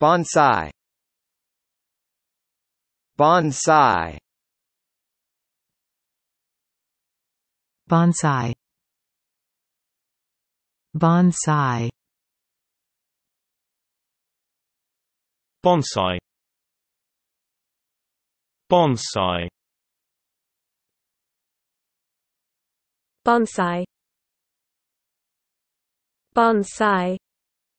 Bonsai Bonsai Bonsai Bonsai Bonsai Bonsai Bonsai Bonsai